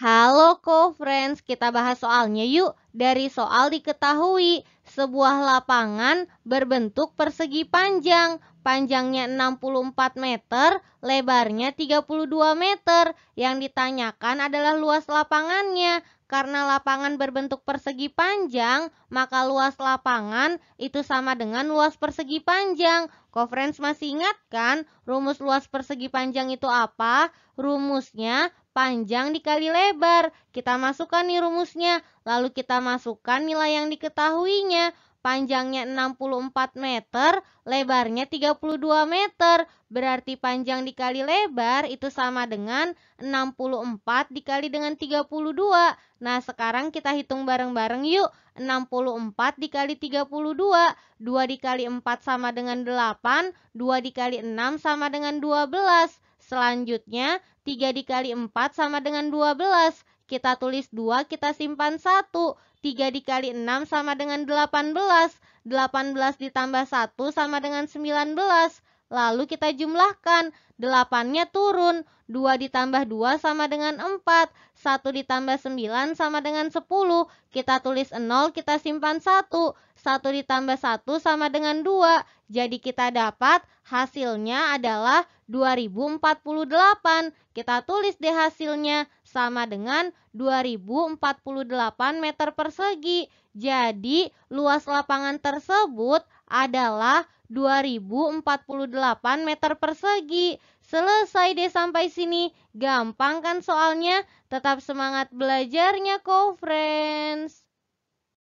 Halo co-friends, kita bahas soalnya yuk. Dari soal diketahui, sebuah lapangan berbentuk persegi panjang. Panjangnya 64 meter, lebarnya 32 meter. Yang ditanyakan adalah luas lapangannya. Karena lapangan berbentuk persegi panjang, maka luas lapangan itu sama dengan luas persegi panjang. Co-friends masih ingat kan rumus luas persegi panjang itu apa? Rumusnya panjang dikali lebar. Kita masukkan nih rumusnya, lalu kita masukkan nilai yang diketahuinya. Panjangnya 64 meter, lebarnya 32 meter. Berarti panjang dikali lebar itu sama dengan 64 dikali dengan 32. Nah, sekarang kita hitung bareng-bareng yuk. 64 dikali 32. 2 dikali 4 sama dengan 8. 2 dikali 6 sama dengan 12. Selanjutnya, 3 dikali 4 sama dengan 12. Kita tulis 2, kita simpan 1. 3 dikali 6 sama dengan 18. 18 ditambah 1 sama dengan 19. Lalu kita jumlahkan, 8-nya turun, 2 ditambah 2 sama dengan 4, 1 ditambah 9 sama dengan 10, kita tulis 0, kita simpan 1, 1 ditambah 1 sama dengan 2, jadi kita dapat hasilnya adalah 2048. Kita tulis di hasilnya sama dengan 2048 meter persegi. Jadi luas lapangan tersebut adalah 2048 meter persegi. Selesai deh sampai sini. Gampang kan soalnya? Tetap semangat belajarnya kok, friends.